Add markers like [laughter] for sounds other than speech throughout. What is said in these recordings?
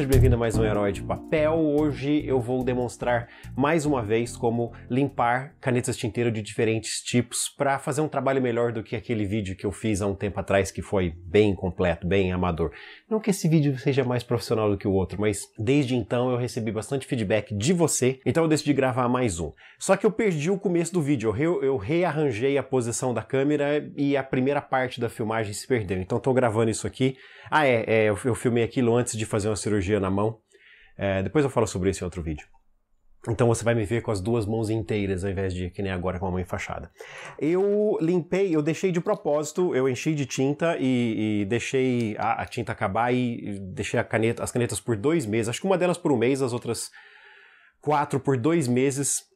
seja bem-vindo a mais um Herói de Papel. Hoje eu vou demonstrar mais uma vez como limpar canetas tinteiro de diferentes tipos para fazer um trabalho melhor do que aquele vídeo que eu fiz há um tempo atrás que foi bem completo, bem amador. Não que esse vídeo seja mais profissional do que o outro, mas desde então eu recebi bastante feedback de você, então eu decidi gravar mais um. Só que eu perdi o começo do vídeo, eu, eu rearranjei a posição da câmera e a primeira parte da filmagem se perdeu. Então estou gravando isso aqui. Ah, é, é eu, eu filmei aquilo antes de fazer uma cirurgia energia na mão. É, depois eu falo sobre isso em outro vídeo. Então você vai me ver com as duas mãos inteiras ao invés de que nem agora com a mão enfaixada. Eu limpei, eu deixei de propósito, eu enchi de tinta e, e deixei a, a, tinta acabar e deixei caneta, as canetas por dois meses. Acho que uma delas por um mês, as outras quatro por dois meses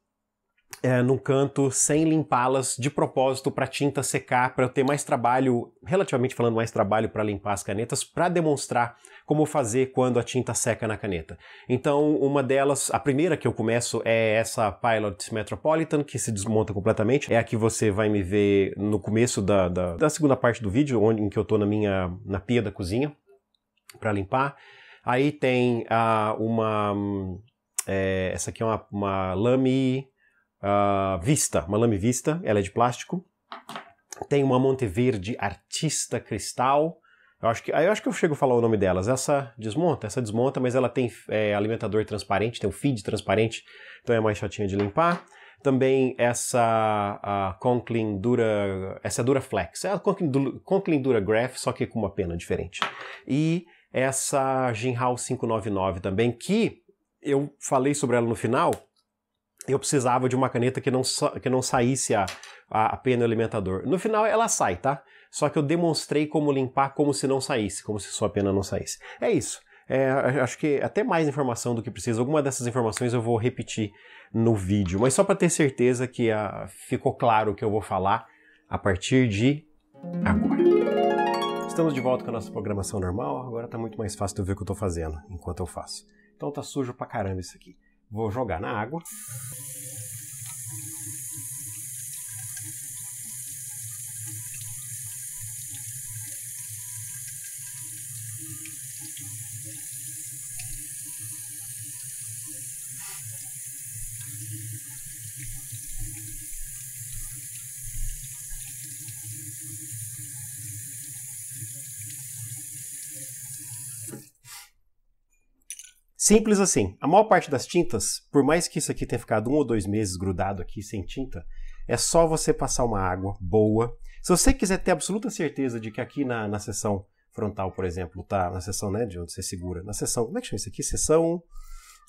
é, num canto sem limpá-las de propósito para a tinta secar, para eu ter mais trabalho, relativamente falando, mais trabalho para limpar as canetas, para demonstrar como fazer quando a tinta seca na caneta. Então, uma delas, a primeira que eu começo é essa Pilot Metropolitan, que se desmonta completamente. É a que você vai me ver no começo da, da, da segunda parte do vídeo, onde, em que eu estou na minha na pia da cozinha para limpar. Aí tem a ah, uma. Hum, é, essa aqui é uma, uma Lamy uh, Vista, uma lame Vista, ela é de plástico. Tem uma Monteverde Artista Cristal. Eu acho, que, eu acho que eu chego a falar o nome delas. Essa desmonta, essa desmonta, mas ela tem é, alimentador transparente, tem um feed transparente, então é mais chatinha de limpar. Também essa a Conklin Dura, essa é Dura Flex, é a Conklin, Conklin Dura Graph, só que com uma pena diferente. E essa Jinhao 599 também, que eu falei sobre ela no final, eu precisava de uma caneta que não, que não saísse a, a, a pena alimentador. No final ela sai, tá? Só que eu demonstrei como limpar como se não saísse, como se sua pena não saísse. É isso. É, acho que até mais informação do que precisa. Alguma dessas informações eu vou repetir no vídeo, mas só para ter certeza que ah, ficou claro o que eu vou falar a partir de agora. Estamos de volta com a nossa programação normal. Agora está muito mais fácil de eu ver o que eu estou fazendo enquanto eu faço. Então tá sujo pra caramba isso aqui. Vou jogar na água. Simples assim. A maior parte das tintas, por mais que isso aqui tenha ficado um ou dois meses grudado aqui sem tinta, é só você passar uma água boa. Se você quiser ter absoluta certeza de que aqui na, na seção frontal, por exemplo, tá na seção, né, de onde você segura, na seção, como é que chama isso aqui? Seção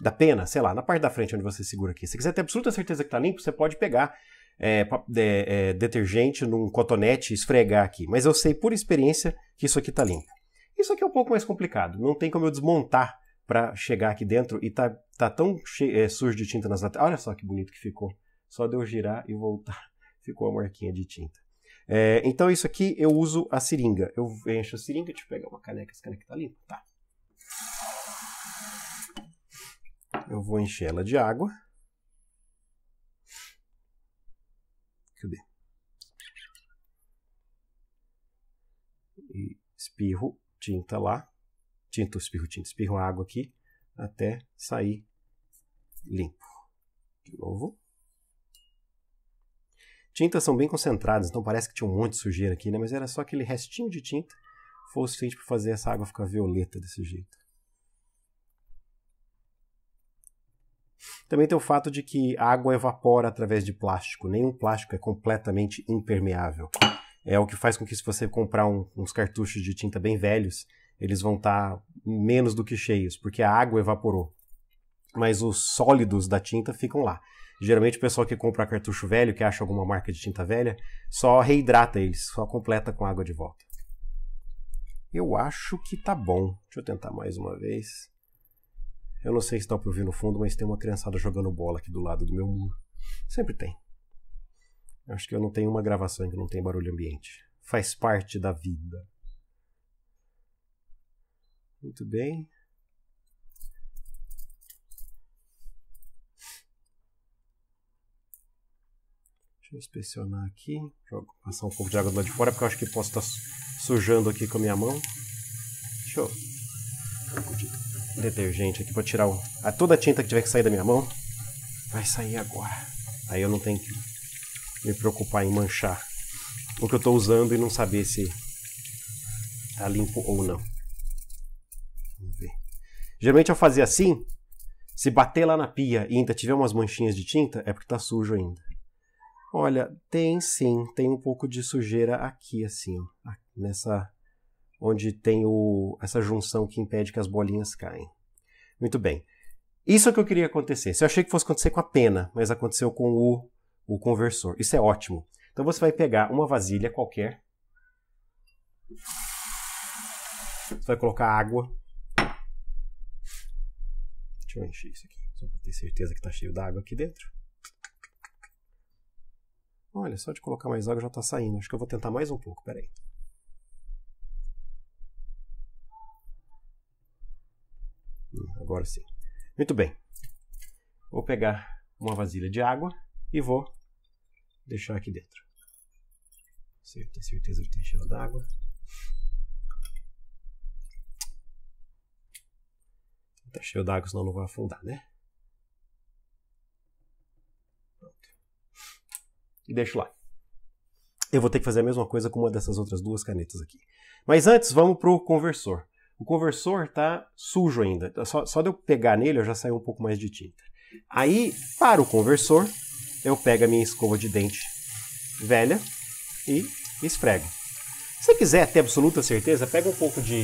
da pena, sei lá, na parte da frente onde você segura aqui. Se você quiser ter absoluta certeza que está limpo, você pode pegar é, é, é, detergente num cotonete e esfregar aqui. Mas eu sei por experiência que isso aqui está limpo. Isso aqui é um pouco mais complicado, não tem como eu desmontar para chegar aqui dentro e tá, tá tão é, sujo de tinta nas laterais. Olha só que bonito que ficou. Só de eu girar e voltar, [laughs] ficou a marquinha de tinta. É, então isso aqui eu uso a seringa. Eu encho a seringa, deixa eu pegar uma caneca, essa caneca tá limpa. Tá. Eu vou encher ela de água. Cadê? E espirro tinta lá tinta, espirro, tinta, espirro água aqui até sair limpo. De novo. Tintas são bem concentradas, então parece que tinha um monte de sujeira aqui, né? Mas era só aquele restinho de tinta foi o suficiente para fazer essa água ficar violeta desse jeito. Também tem o fato de que a água evapora através de plástico. Nenhum plástico é completamente impermeável. É o que faz com que se você comprar um, uns cartuchos de tinta bem velhos, eles vão estar tá menos do que cheios, porque a água evaporou. Mas os sólidos da tinta ficam lá. Geralmente o pessoal que compra cartucho velho, que acha alguma marca de tinta velha, só reidrata eles, só completa com água de volta. Eu acho que tá bom. Deixa eu tentar mais uma vez. Eu não sei se dá pra ouvir no fundo, mas tem uma criançada jogando bola aqui do lado do meu muro. Sempre tem. Acho que eu não tenho uma gravação que não tem barulho ambiente. Faz parte da vida. Muito bem. Deixa eu inspecionar aqui. vou passar um pouco de água do lado de fora, porque eu acho que posso estar sujando aqui com a minha mão. Deixa eu. De detergente aqui para tirar o... a toda a tinta que tiver que sair da minha mão. Vai sair agora. Aí eu não tenho que me preocupar em manchar o que eu estou usando e não saber se tá limpo ou não. Vamos ver. Geralmente eu fazia assim. Se bater lá na pia e ainda tiver umas manchinhas de tinta, é porque tá sujo ainda. Olha, tem sim, tem um pouco de sujeira aqui, assim, ó. Nessa. Onde tem o, essa junção que impede que as bolinhas caem. Muito bem. Isso é o que eu queria acontecer. Se eu achei que fosse acontecer com a pena, mas aconteceu com o, o conversor. Isso é ótimo. Então você vai pegar uma vasilha qualquer. Você vai colocar água. Deixa eu encher isso aqui, só para ter certeza que está cheio d'água aqui dentro. Olha, só de colocar mais água já está saindo. Acho que eu vou tentar mais um pouco, peraí. Hum, agora sim. Muito bem. Vou pegar uma vasilha de água e vou deixar aqui dentro. Ter certeza que está cheio d'água. Tá cheio d'água, senão não vou afundar, né? Pronto. E deixo lá. Eu vou ter que fazer a mesma coisa com uma dessas outras duas canetas aqui. Mas antes, vamos pro conversor. O conversor tá sujo ainda. Tá só, só de eu pegar nele, eu já saiu um pouco mais de tinta. Aí, para o conversor, eu pego a minha escova de dente velha e esfrego. Se quiser ter absoluta certeza, pega um pouco de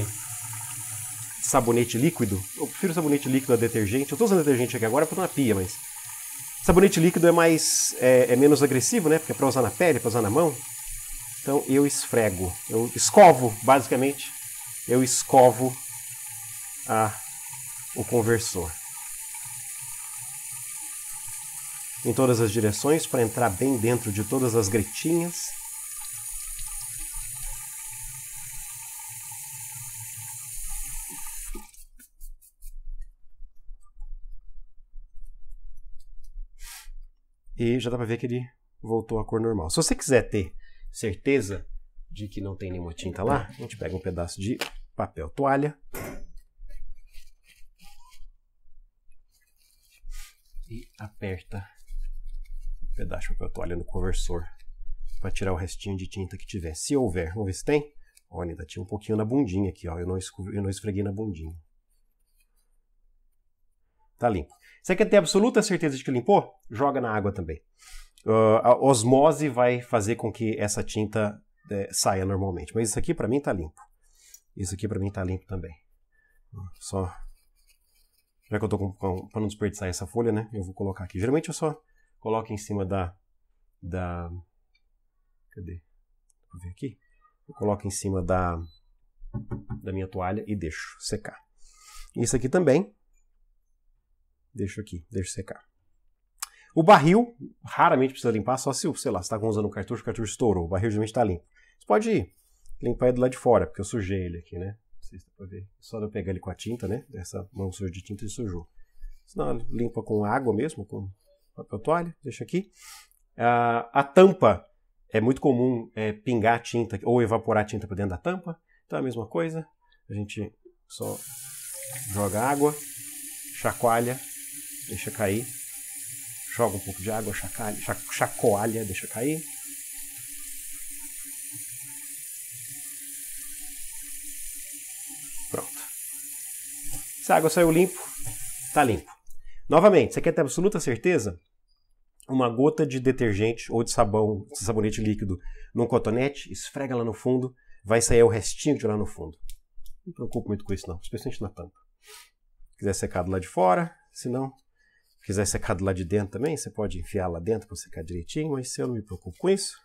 sabonete líquido. Eu prefiro sabonete líquido a detergente. Eu estou usando detergente aqui agora porque eu na pia, mas. Sabonete líquido é mais. é, é menos agressivo, né? Porque é para usar na pele, é para usar na mão. Então eu esfrego. Eu escovo, basicamente. Eu escovo a, o conversor. Em todas as direções, para entrar bem dentro de todas as gretinhas. E já dá pra ver que ele voltou à cor normal. Se você quiser ter certeza de que não tem nenhuma tinta lá, a gente pega um pedaço de papel toalha. E aperta um pedaço de papel toalha no conversor para tirar o restinho de tinta que tiver. Se houver, vamos ver se tem. Olha, ainda tinha um pouquinho na bundinha aqui, ó. Eu não, eu não esfreguei na bundinha. Tá limpo. Você quer ter absoluta certeza de que limpou? Joga na água também. Uh, a osmose vai fazer com que essa tinta é, saia normalmente. Mas isso aqui para mim tá limpo. Isso aqui para mim tá limpo também. Só. Já que eu tô com pão, pra não desperdiçar essa folha, né? Eu vou colocar aqui. Geralmente eu só coloco em cima da. da. Cadê? Vou ver aqui. Eu coloco em cima da. da minha toalha e deixo secar. Isso aqui também. Deixo aqui, deixo secar. O barril raramente precisa limpar, só se, sei lá, você está usando um cartucho, o cartucho estourou. O barril geralmente está limpo. Você pode limpar ele do lado de fora, porque eu sujei ele aqui, né? Não sei se dá pra ver. Só eu pegar ele com a tinta, né? Essa mão suja de tinta ele sujou. Senão limpa com água mesmo, com papel toalha, deixa aqui. Ah, a tampa é muito comum é, pingar tinta ou evaporar tinta para dentro da tampa. Então é a mesma coisa. A gente só joga água, chacoalha deixa cair. Joga um pouco de água, chacalha, chacoalha, deixa cair. Pronto. Se a água saiu limpo, tá limpo. Novamente, você quer ter absoluta certeza? Uma gota de detergente ou de sabão, de sabonete líquido num cotonete, esfrega lá no fundo, vai sair o restinho de lá no fundo. Não me preocupo muito com isso não, especialmente na tampa. Se quiser secado lá de fora, se não, quiser secar do lado de dentro também, você pode enfiar lá dentro para secar direitinho, mas eu não me preocupo com isso.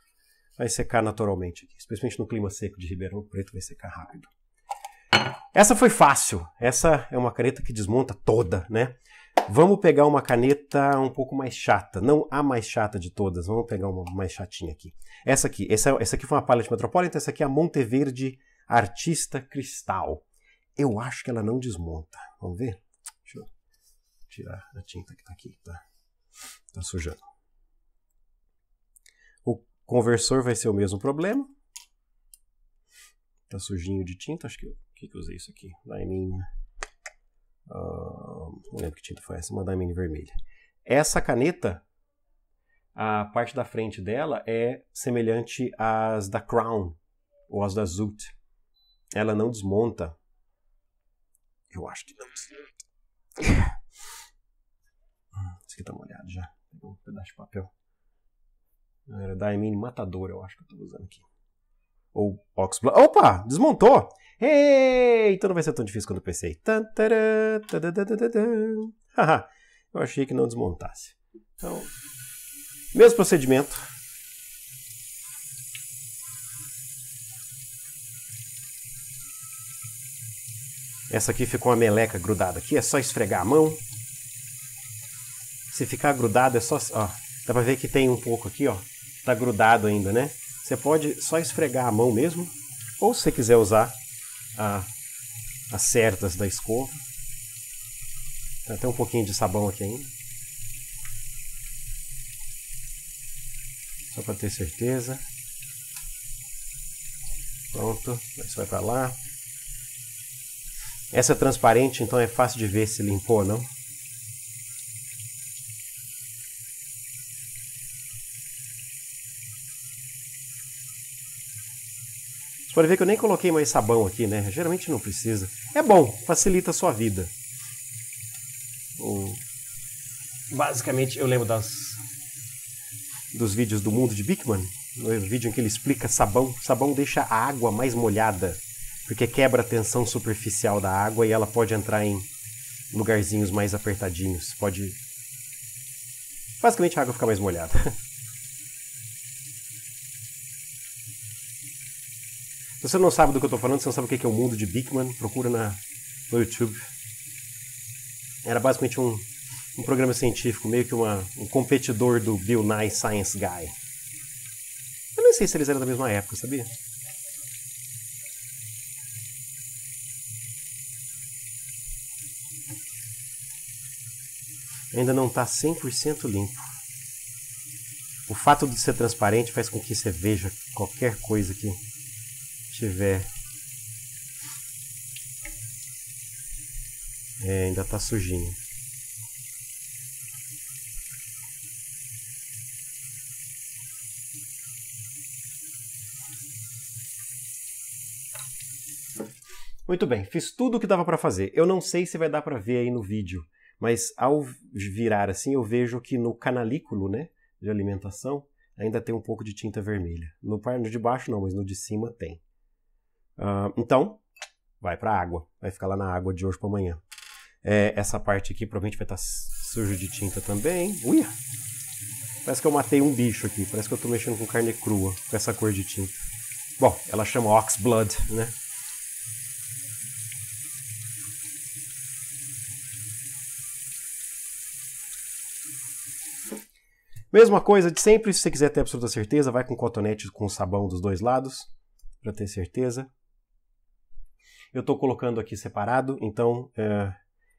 Vai secar naturalmente aqui, especialmente no clima seco de Ribeirão Preto, vai secar rápido. Essa foi fácil. Essa é uma caneta que desmonta toda, né? Vamos pegar uma caneta um pouco mais chata. Não a mais chata de todas. Vamos pegar uma mais chatinha aqui. Essa aqui. Essa, essa aqui foi uma Palette Metropolitan. Essa aqui é a Monteverde Artista Cristal. Eu acho que ela não desmonta. Vamos ver? tirar a tinta que está aqui, tá? Tá sujando. O conversor vai ser o mesmo problema. Tá sujinho de tinta, acho que... que, que eu usei isso aqui? Daimine... Uh, não lembro que tinta foi essa, uma Daimine vermelha. Essa caneta, a parte da frente dela é semelhante às da Crown, ou às da Zult. Ela não desmonta. Eu acho que não desmonta. [laughs] Que tá molhado já. um pedaço de papel. Era da Matador, eu acho que eu tô usando aqui. Ou Ox Opa! Desmontou! Ei! Então não vai ser tão difícil quanto eu pensei. eu achei que não desmontasse. Então, mesmo procedimento. Essa aqui ficou uma meleca grudada aqui, é só esfregar a mão se ficar grudado, é só. Ó, dá pra ver que tem um pouco aqui, ó. Tá grudado ainda, né? Você pode só esfregar a mão mesmo. Ou se você quiser usar a, as cerdas da escova. Tem tá até um pouquinho de sabão aqui ainda. Só para ter certeza. Pronto, isso vai para lá. Essa é transparente, então é fácil de ver se limpou ou não. Pode ver que eu nem coloquei mais sabão aqui, né? Geralmente não precisa. É bom, facilita a sua vida. Basicamente, eu lembro das, dos vídeos do mundo de Bickman, no vídeo em que ele explica sabão. Sabão deixa a água mais molhada, porque quebra a tensão superficial da água e ela pode entrar em lugarzinhos mais apertadinhos. Pode. Basicamente, a água fica mais molhada. [laughs] Se você não sabe do que eu estou falando, você não sabe o que é o mundo de Bigman, procura na, no YouTube. Era basicamente um, um programa científico, meio que uma, um competidor do Bill Nye Science Guy. Eu nem sei se eles eram da mesma época, sabia? Ainda não está 100% limpo. O fato de ser transparente faz com que você veja qualquer coisa que tiver é, ainda tá sujinho Muito bem, fiz tudo o que dava para fazer. Eu não sei se vai dar para ver aí no vídeo, mas ao virar assim eu vejo que no canalículo, né, de alimentação, ainda tem um pouco de tinta vermelha. No de baixo não, mas no de cima tem. Uh, então, vai para a água. Vai ficar lá na água de hoje para amanhã. É, essa parte aqui provavelmente vai estar tá sujo de tinta também. Ui! Parece que eu matei um bicho aqui. Parece que eu estou mexendo com carne crua, com essa cor de tinta. Bom, ela chama Ox Blood, né? Mesma coisa de sempre, se você quiser ter absoluta certeza, vai com cotonete com sabão dos dois lados, para ter certeza. Eu estou colocando aqui separado, então é,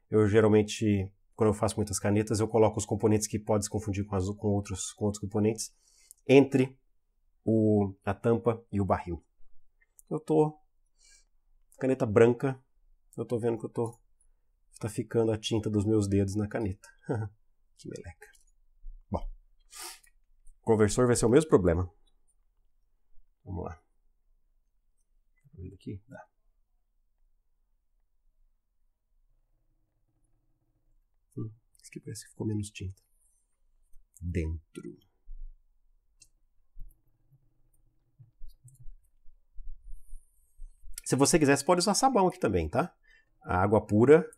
eu geralmente, quando eu faço muitas canetas, eu coloco os componentes que pode se confundir com, as, com, outros, com outros componentes entre o, a tampa e o barril. Eu estou caneta branca, eu estou vendo que eu estou está ficando a tinta dos meus dedos na caneta. [laughs] que meleca. Bom, o conversor vai ser o mesmo problema. Vamos lá. Aqui, dá. Acho que parece que ficou menos tinta. Dentro. Se você quiser, você pode usar sabão aqui também, tá? A água pura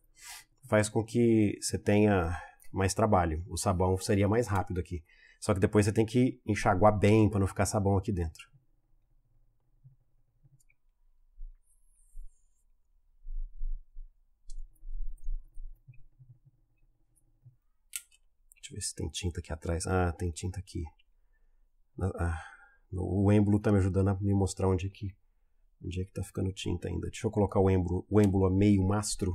faz com que você tenha mais trabalho. O sabão seria mais rápido aqui. Só que depois você tem que enxaguar bem para não ficar sabão aqui dentro. Deixa eu ver se tem tinta aqui atrás. Ah, tem tinta aqui. Ah, o êmbolo está me ajudando a me mostrar onde é que onde é que tá ficando tinta ainda. Deixa eu colocar o êmbolo, o êmbolo a meio mastro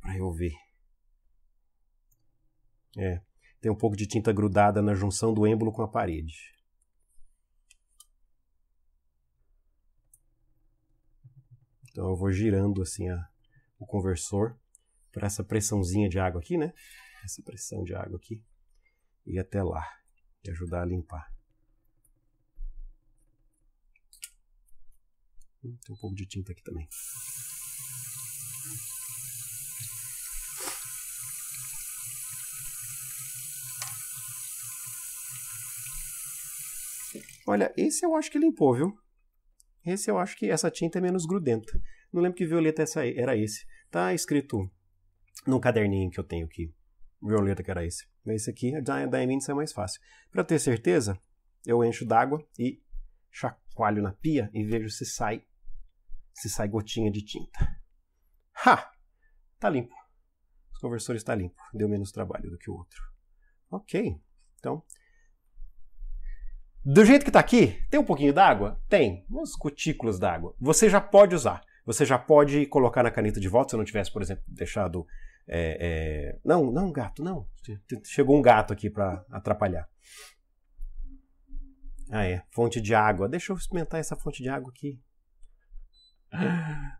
para eu ver. É, tem um pouco de tinta grudada na junção do êmbolo com a parede. Então eu vou girando assim a, o conversor para essa pressãozinha de água aqui, né? essa pressão de água aqui e até lá e ajudar a limpar. Hum, tem um pouco de tinta aqui também. Olha, esse eu acho que limpou, viu? Esse eu acho que essa tinta é menos grudenta. Não lembro que violeta essa, era esse. Tá escrito no caderninho que eu tenho aqui violeta que era esse. Esse aqui, a Diamine é mais fácil. Para ter certeza, eu encho d'água e chacoalho na pia e vejo se sai se sai gotinha de tinta. Ha! Tá limpo. Os conversores está limpo. Deu menos trabalho do que o outro. Ok. Então, do jeito que está aqui, tem um pouquinho d'água? Tem, umas cutículas d'água. Você já pode usar. Você já pode colocar na caneta de volta, se eu não tivesse, por exemplo, deixado é, é... Não, não, é gato, não. Chegou um gato aqui para atrapalhar. Ah, é. Fonte de água. Deixa eu experimentar essa fonte de água aqui. [laughs]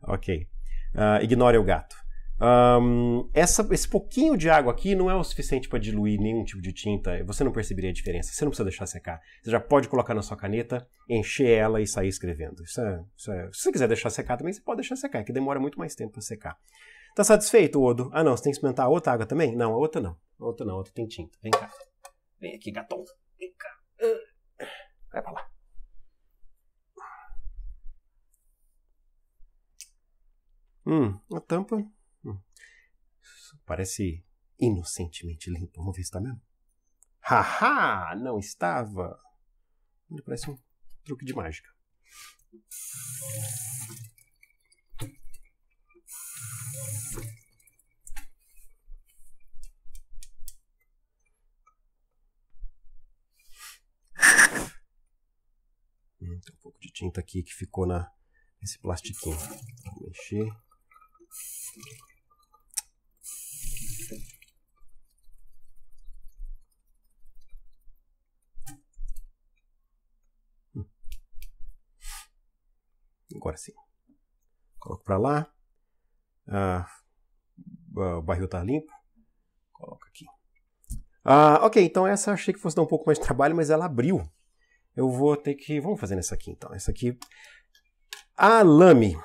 ok. Uh, ignore o gato. Um, essa, esse pouquinho de água aqui não é o suficiente para diluir nenhum tipo de tinta. Você não perceberia a diferença. Você não precisa deixar secar. Você já pode colocar na sua caneta, encher ela e sair escrevendo. Isso é, isso é. se você quiser deixar secar também, você pode deixar secar, é que demora muito mais tempo para secar. Tá satisfeito, Odo? Ah, não, você tem que experimentar a outra água também? Não, a outra não. A outra não, a outra tem tinta. Vem cá. Vem aqui, gatão. Vem cá. Ah. Vai pra lá. Hum, a tampa. Hum. Parece inocentemente limpa. Vamos ver se tá mesmo. Haha! não estava. Ele parece um truque de mágica. tinta aqui que ficou na, nesse plastiquinho. Vou mexer. Hum. Agora sim. Coloco para lá. Ah, ah, o barril tá limpo. Coloca aqui. Ah, ok, então essa achei que fosse dar um pouco mais de trabalho, mas ela abriu eu vou ter que. Vamos fazer nessa aqui então. Essa aqui. A lame,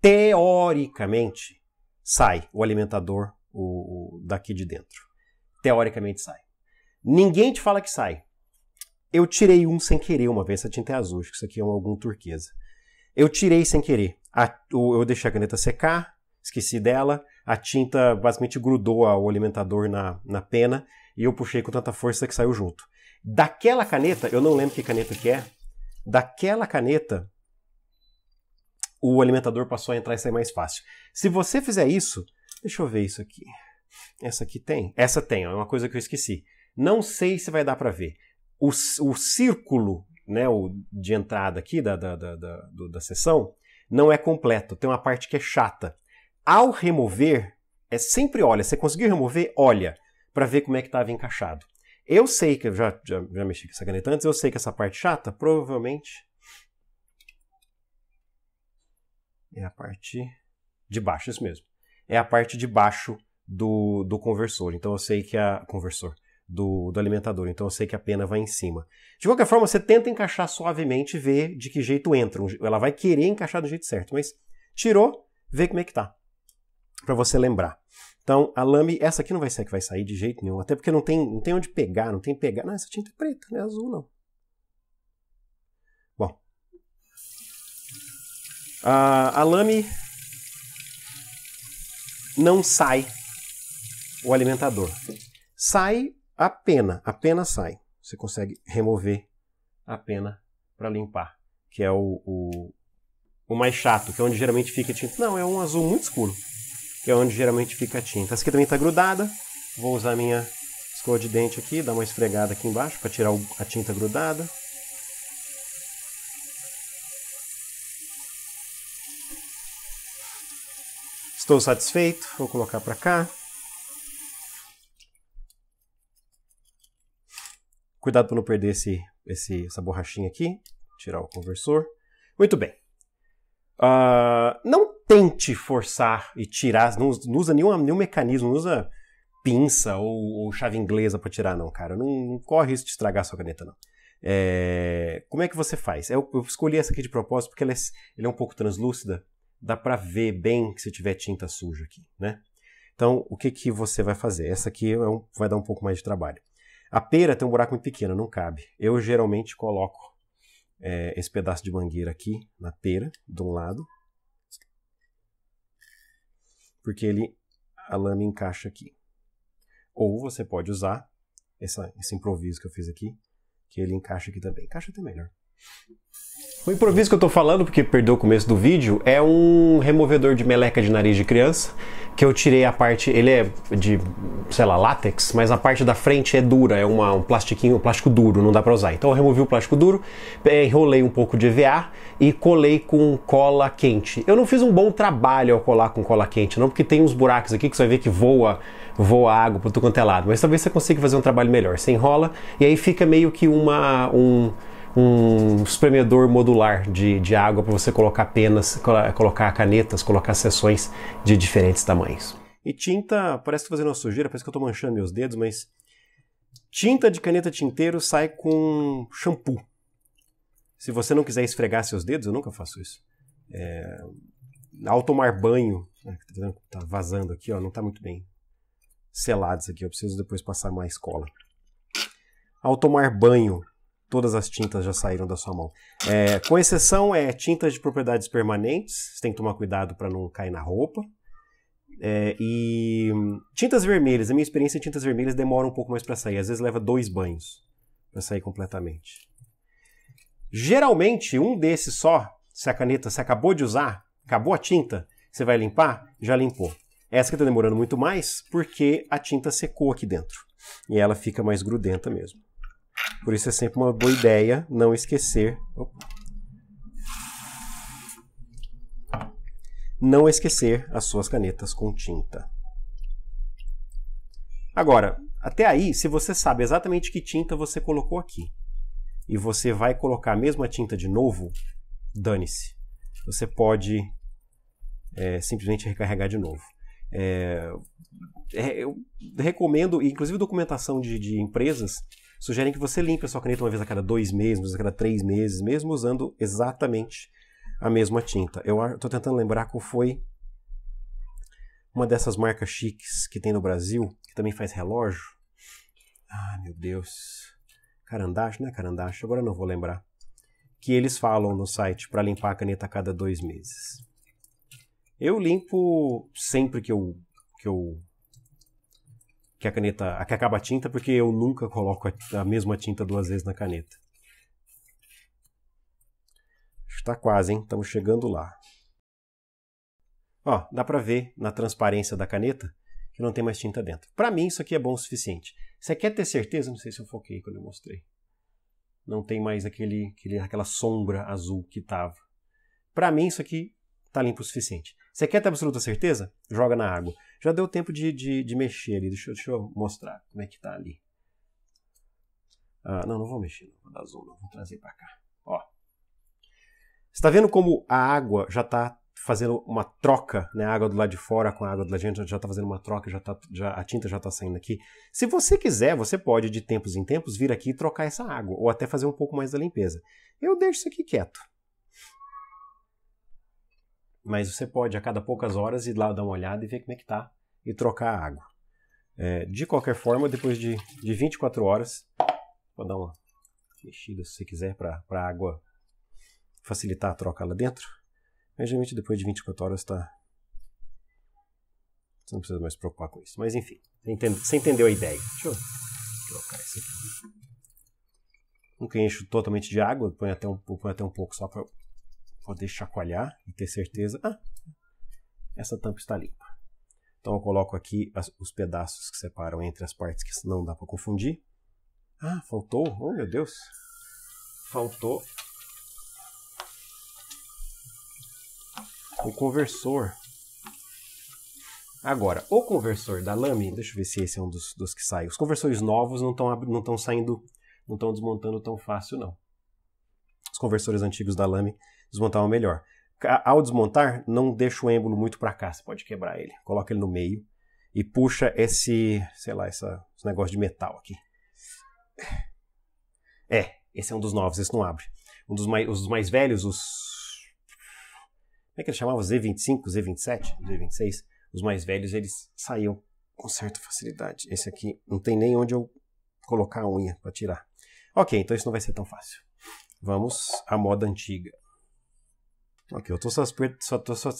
teoricamente, sai o alimentador o, o, daqui de dentro. Teoricamente sai. Ninguém te fala que sai. Eu tirei um sem querer uma vez, essa tinta é azul, acho que isso aqui é um, algum turquesa. Eu tirei sem querer. A, eu deixei a caneta secar, esqueci dela, a tinta basicamente grudou o alimentador na, na pena e eu puxei com tanta força que saiu junto. Daquela caneta, eu não lembro que caneta que é, daquela caneta o alimentador passou a entrar e sair mais fácil. Se você fizer isso, deixa eu ver isso aqui. Essa aqui tem? Essa tem, é uma coisa que eu esqueci. Não sei se vai dar para ver. O, o círculo né, o de entrada aqui da, da, da, da, da sessão não é completo, tem uma parte que é chata. Ao remover, é sempre olha, você conseguiu remover, olha para ver como é que estava encaixado. Eu sei que eu já, já, já mexi com essa caneta antes, eu sei que essa parte chata provavelmente é a parte de baixo, isso mesmo. É a parte de baixo do, do conversor. Então eu sei que a. Conversor. Do, do alimentador. Então eu sei que a pena vai em cima. De qualquer forma, você tenta encaixar suavemente e ver de que jeito entra. Ela vai querer encaixar do jeito certo, mas tirou, vê como é que tá. Para você lembrar. Então, a lame, essa aqui não vai ser que vai sair de jeito nenhum, até porque não tem, não tem onde pegar, não tem pegar. Não, essa tinta é preta, não é azul, não. Bom. A, a lame não sai o alimentador. Sai a pena, a pena sai. Você consegue remover a pena para limpar, que é o, o, o mais chato, que é onde geralmente fica tinta. Não, é um azul muito escuro que é onde geralmente fica a tinta. Essa aqui também está grudada, vou usar a minha escova de dente aqui, dar uma esfregada aqui embaixo para tirar a tinta grudada. Estou satisfeito, vou colocar para cá. Cuidado para não perder esse, esse, essa borrachinha aqui. Tirar o conversor. Muito bem. Uh, não tente forçar e tirar, não, não usa nenhum, nenhum mecanismo, não usa pinça ou, ou chave inglesa para tirar, não, cara. Não, não corre isso de estragar sua caneta, não. É, como é que você faz? Eu, eu, escolhi essa aqui de propósito porque ela é, ela é um pouco translúcida, dá para ver bem se tiver tinta suja aqui, né? Então, o que, que você vai fazer? Essa aqui é um, vai dar um pouco mais de trabalho. A pera tem um buraco muito pequeno, não cabe. Eu geralmente coloco é, esse pedaço de mangueira aqui na pera, de um lado, porque ele a lama encaixa aqui. Ou você pode usar essa, esse improviso que eu fiz aqui, que ele encaixa aqui também. Encaixa até melhor. O improviso que eu tô falando, porque perdeu o começo do vídeo, é um removedor de meleca de nariz de criança, que eu tirei a parte, ele é de, sei lá, látex, mas a parte da frente é dura, é uma, um plastiquinho, um plástico duro, não dá pra usar. Então eu removi o plástico duro, é, enrolei um pouco de EVA e colei com cola quente. Eu não fiz um bom trabalho ao colar com cola quente, não, porque tem uns buracos aqui que você vai ver que voa, voa água pro tudo quanto é lado, mas talvez você consiga fazer um trabalho melhor. Você enrola e aí fica meio que uma, um um espremedor modular de, de água para você colocar penas, colocar canetas, colocar seções de diferentes tamanhos. E tinta, parece que tô fazendo uma sujeira, parece que eu estou manchando meus dedos, mas tinta de caneta tinteiro sai com shampoo. Se você não quiser esfregar seus dedos, eu nunca faço isso. É, ao tomar banho, né, tá, tá vazando aqui, ó, não está muito bem selado isso aqui, eu preciso depois passar mais cola. Ao tomar banho, todas as tintas já saíram da sua mão. É, com exceção é tintas de propriedades permanentes, você tem que tomar cuidado para não cair na roupa. É, e hum, tintas vermelhas, a minha experiência em tintas vermelhas demora um pouco mais para sair, às vezes leva dois banhos para sair completamente. Geralmente, um desses só, se a caneta se acabou de usar, acabou a tinta, você vai limpar, já limpou. Essa que está demorando muito mais porque a tinta secou aqui dentro e ela fica mais grudenta mesmo. Por isso é sempre uma boa ideia não esquecer. Não esquecer as suas canetas com tinta. Agora, até aí, se você sabe exatamente que tinta você colocou aqui e você vai colocar a mesma tinta de novo, dane-se. Você pode é, simplesmente recarregar de novo. É, é eu recomendo, inclusive documentação de, de empresas, sugerem que você limpe a sua caneta uma vez a cada dois meses, uma vez a cada três meses, mesmo usando exatamente a mesma tinta. Eu estou tentando lembrar qual foi uma dessas marcas chiques que tem no Brasil, que também faz relógio. Ah, meu Deus. Carandache, não é Carandache? Agora não vou lembrar. Que eles falam no site para limpar a caneta a cada dois meses. Eu limpo sempre que eu, que eu que a caneta, que acaba a tinta, porque eu nunca coloco a, a mesma tinta duas vezes na caneta. Está quase, hein? Estamos chegando lá. Ó, dá para ver na transparência da caneta que não tem mais tinta dentro. Para mim isso aqui é bom o suficiente. Você quer ter certeza? Não sei se eu foquei quando eu mostrei. Não tem mais aquele, aquele aquela sombra azul que tava. Para mim isso aqui tá limpo o suficiente. Você quer ter absoluta certeza? Joga na água. Já deu tempo de, de, de mexer ali. Deixa, deixa, eu mostrar como é que tá ali. Ah, não, não vou mexer, não. Vou dar zoom, não. Vou trazer para cá. Ó. Você tá vendo como a água já tá fazendo uma troca, né? A água do lado de fora com a água da gente já está fazendo uma troca, já tá, já, a tinta já está saindo aqui. Se você quiser, você pode de tempos em tempos vir aqui e trocar essa água, ou até fazer um pouco mais da limpeza. Eu deixo isso aqui quieto mas você pode a cada poucas horas ir lá dar uma olhada e ver como é que tá e trocar a água. É, de qualquer forma, depois de, de 24 horas, vou dar uma mexida se você quiser para a água facilitar a troca lá dentro. Mas geralmente depois de 24 horas está. Você não precisa mais se preocupar com isso. Mas enfim, você, entende, você entendeu a ideia. Deixa eu colocar isso aqui. Nunca encho totalmente de água, põe até um, põe até um pouco só para poder chacoalhar e ter certeza, ah, essa tampa está limpa. Então eu coloco aqui as, os pedaços que separam entre as partes que não dá para confundir. Ah, faltou, oh meu Deus, faltou o conversor. Agora, o conversor da lâmina, deixa eu ver se esse é um dos, dos que sai. Os conversores novos não estão não tão saindo, não estão desmontando tão fácil, não. Os conversores antigos da lâmina desmontar uma melhor. Ao desmontar, não deixa o êmbolo muito para cá, você pode quebrar ele. Coloca ele no meio e puxa esse, sei lá, essa, esse negócio de metal aqui. É, esse é um dos novos, esse não abre. Um dos mais, os mais velhos, os. Como é que ele chamava? Z25, Z27, Z26. Os mais velhos, eles saíam com certa facilidade. Esse aqui não tem nem onde eu colocar a unha para tirar. Ok, então isso não vai ser tão fácil. Vamos à moda antiga. Ok, eu tô satisfeito, só, tô, só,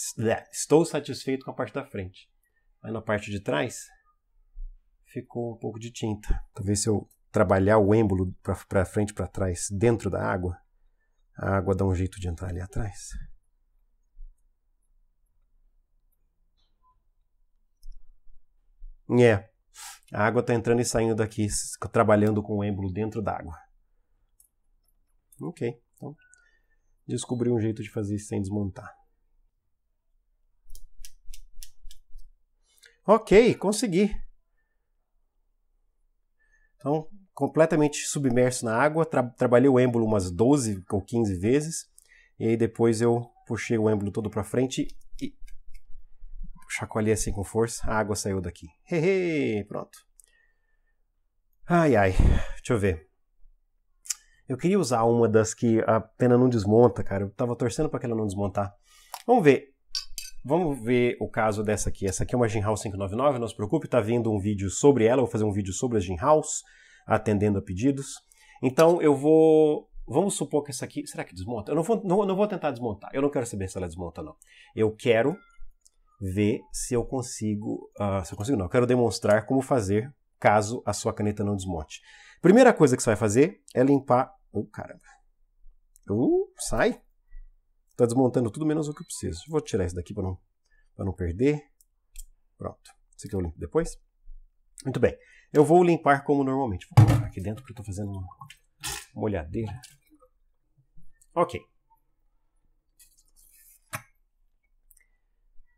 estou satisfeito com a parte da frente. Aí na parte de trás ficou um pouco de tinta. Talvez se eu trabalhar o êmbolo para frente para trás dentro da água, a água dá um jeito de entrar ali atrás. É, a água está entrando e saindo daqui, trabalhando com o êmbolo dentro da água. Ok descobri um jeito de fazer isso sem desmontar. Ok, consegui. Então, completamente submerso na água, tra trabalhei o êmbolo umas 12 ou 15 vezes, e aí depois eu puxei o êmbolo todo para frente e chacoalhei assim com força, a água saiu daqui. Hehe, pronto. Ai ai, deixa eu ver. Eu queria usar uma das que a pena não desmonta, cara. Eu tava torcendo para que ela não desmontar. Vamos ver. Vamos ver o caso dessa aqui. Essa aqui é uma Gin House 599, não se preocupe, tá vindo um vídeo sobre ela. vou fazer um vídeo sobre a Gin atendendo a pedidos. Então eu vou. Vamos supor que essa aqui. Será que desmonta? Eu não vou, não, não vou tentar desmontar. Eu não quero saber se ela desmonta, não. Eu quero ver se eu consigo. Uh, se eu consigo, não. Eu quero demonstrar como fazer caso a sua caneta não desmonte. Primeira coisa que você vai fazer é limpar. Oh, caramba. Uh, sai. Tá desmontando tudo menos o que eu preciso. Vou tirar isso daqui para não, não perder. Pronto. Isso aqui eu limpo depois. Muito bem. Eu vou limpar como normalmente. Vou colocar aqui dentro porque eu tô fazendo uma molhadeira. Ok.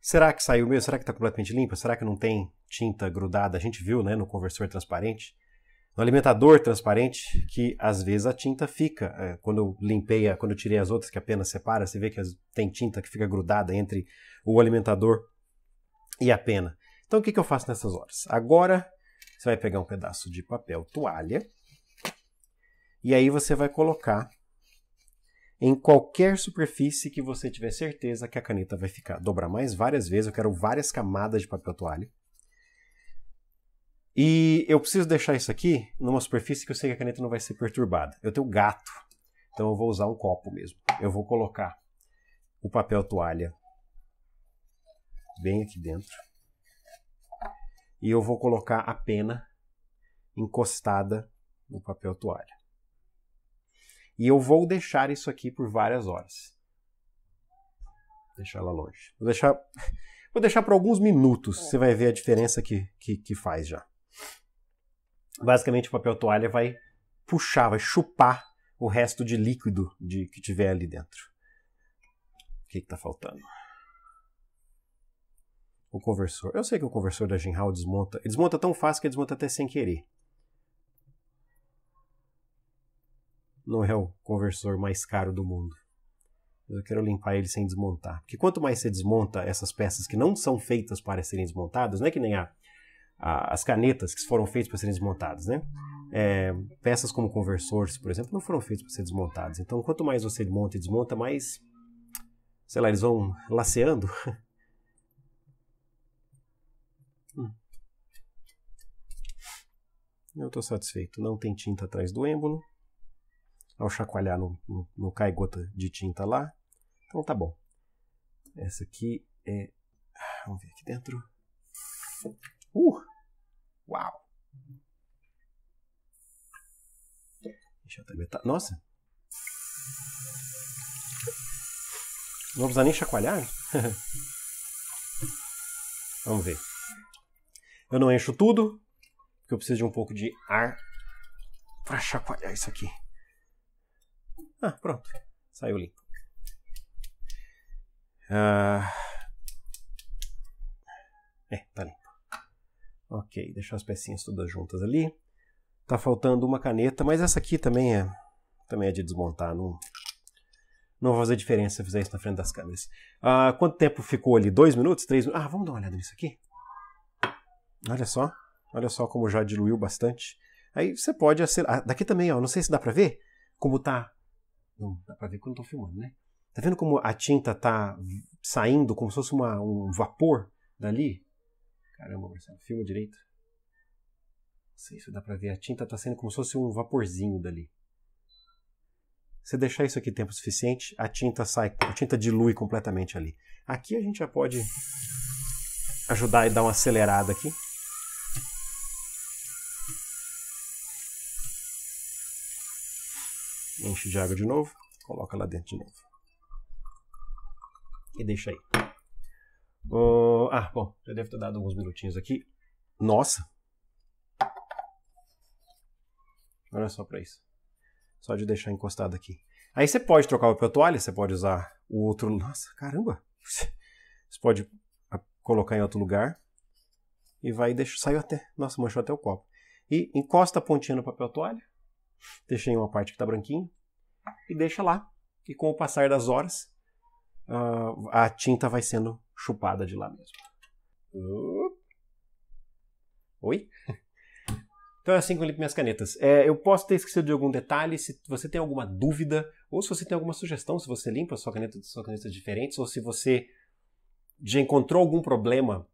Será que saiu mesmo? Será que está completamente limpa? Será que não tem tinta grudada? A gente viu né, no conversor transparente no alimentador transparente que às vezes a tinta fica. É, quando eu limpei, a, quando eu tirei as outras que apenas separa, você vê que as, tem tinta que fica grudada entre o alimentador e a pena. Então o que, que eu faço nessas horas? Agora você vai pegar um pedaço de papel toalha e aí você vai colocar em qualquer superfície que você tiver certeza que a caneta vai ficar. Dobrar mais várias vezes, eu quero várias camadas de papel toalha. E eu preciso deixar isso aqui numa superfície que eu sei que a caneta não vai ser perturbada. Eu tenho gato, então eu vou usar um copo mesmo. Eu vou colocar o papel toalha bem aqui dentro. E eu vou colocar a pena encostada no papel toalha. E eu vou deixar isso aqui por várias horas. deixar ela longe. Vou deixar, [laughs] vou deixar por alguns minutos. É. Você vai ver a diferença que, que, que faz já basicamente o papel toalha vai puxar, vai chupar o resto de líquido de, que tiver ali dentro. O que está faltando? O conversor. Eu sei que o conversor da Jinhao desmonta. Ele desmonta tão fácil que desmonta até sem querer. Não é o conversor mais caro do mundo. Eu quero limpar ele sem desmontar. Porque quanto mais você desmonta essas peças que não são feitas para serem desmontadas, não é que nem a a, as canetas que foram feitas para serem desmontadas, né? É, peças como conversores, por exemplo, não foram feitas para serem desmontadas. Então, quanto mais você monta e desmonta, mais, sei lá, eles vão laceando. [laughs] hum. Eu estou satisfeito. Não tem tinta atrás do êmbolo. Ao chacoalhar, não, não, não cai gota de tinta lá. Então, tá bom. Essa aqui é. Vamos ver aqui dentro. Uh, uau! Deixa eu até metade. Tá, nossa! Não precisar nem chacoalhar? [laughs] Vamos ver. Eu não encho tudo, porque eu preciso de um pouco de ar para chacoalhar isso aqui. Ah, pronto. Saiu limpo. Ah... É, tá ali. Ok, deixar as pecinhas todas juntas ali. Tá faltando uma caneta, mas essa aqui também é, também é de desmontar. Não, não vai fazer diferença se eu fizer isso na frente das câmeras. Ah, quanto tempo ficou ali? Dois minutos? Três minutos? Ah, vamos dar uma olhada nisso aqui. Olha só. Olha só como já diluiu bastante. Aí você pode acelerar. Ah, daqui também, ó. Não sei se dá pra ver como tá... Não, dá pra ver quando eu tô filmando, né? Tá vendo como a tinta tá saindo como se fosse uma, um vapor dali? Caramba, Marcelo, filma direito. Não sei se dá pra ver. A tinta tá sendo como se fosse um vaporzinho dali. Se deixar isso aqui tempo suficiente, a tinta sai, a tinta dilui completamente ali. Aqui a gente já pode ajudar e dar uma acelerada aqui. Enche de água de novo, coloca lá dentro de novo. E deixa aí. Uh, ah, bom, já deve ter dado alguns minutinhos aqui. Nossa! Olha só pra isso. Só de deixar encostado aqui. Aí você pode trocar o papel toalha, você pode usar o outro. Nossa, caramba! Você pode ah, colocar em outro lugar. E vai deixar. Saiu até. Nossa, manchou até o copo. E encosta a pontinha no papel toalha. Deixei uma parte que tá branquinha. E deixa lá. E com o passar das horas, uh, a tinta vai sendo chupada de lá mesmo. Oi? [laughs] Então é assim que eu limpo minhas canetas. É, eu posso ter esquecido de algum detalhe, se você tem alguma dúvida, ou se você tem alguma sugestão, se você limpa a sua caneta de sua caneta diferentes, ou se você já encontrou algum problema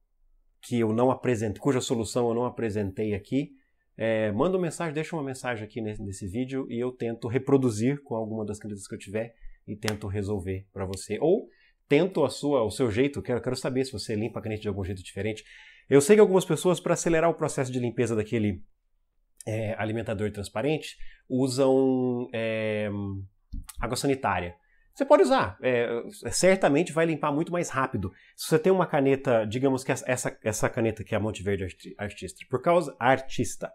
que eu não apresentei, cuja solução eu não apresentei aqui, é, manda uma mensagem, deixa uma mensagem aqui nesse, nesse vídeo e eu tento reproduzir com alguma das canetas que eu tiver e tento resolver para você. Ou tento a sua, o seu jeito, quero, quero saber se você limpa a caneta de algum jeito diferente. Eu sei que algumas pessoas, para acelerar o processo de limpeza daquele é, alimentador transparente, usam é, água sanitária. Você pode usar, é, certamente vai limpar muito mais rápido. Se você tem uma caneta, digamos que essa, essa caneta que é a Monte Verde Artista, por causa artista,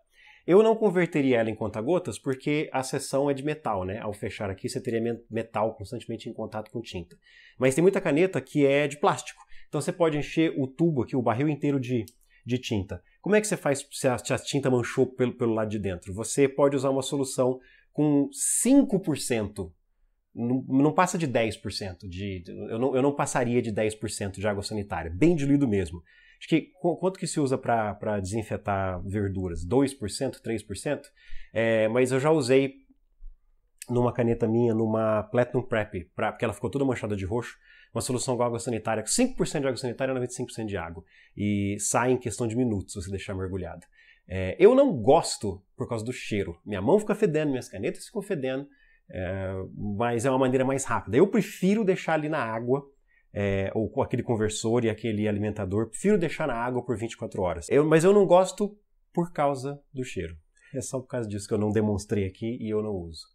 eu não converteria ela em conta-gotas porque a seção é de metal, né? Ao fechar aqui, você teria metal constantemente em contato com tinta. Mas tem muita caneta que é de plástico. Então você pode encher o tubo aqui, o barril inteiro de, de tinta. Como é que você faz se a, se a tinta manchou pelo, pelo lado de dentro? Você pode usar uma solução com 5%. Não, não passa de 10% de. Eu não, eu não passaria de 10% de água sanitária, bem diluído mesmo. Acho que quanto que se usa para desinfetar verduras? 2%, 3%? É, mas eu já usei numa caneta minha, numa Platinum Prep, pra, porque ela ficou toda manchada de roxo, uma solução com água sanitária, 5% de água sanitária, 95% de água. E sai em questão de minutos você deixar mergulhado. É, eu não gosto por causa do cheiro. Minha mão fica fedendo, minhas canetas ficam fedendo, é, mas é uma maneira mais rápida. Eu prefiro deixar ali na água é, ou com aquele conversor e aquele alimentador. Prefiro deixar na água por 24 horas. Eu, mas eu não gosto por causa do cheiro. É só por causa disso que eu não demonstrei aqui e eu não uso.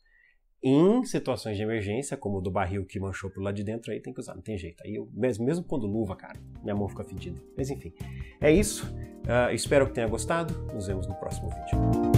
Em situações de emergência, como o do barril que manchou por lá de dentro, aí tem que usar, não tem jeito. Aí eu, mesmo, mesmo pondo luva, cara, minha mão fica fedida. Mas enfim, é isso. Uh, espero que tenha gostado. Nos vemos no próximo vídeo.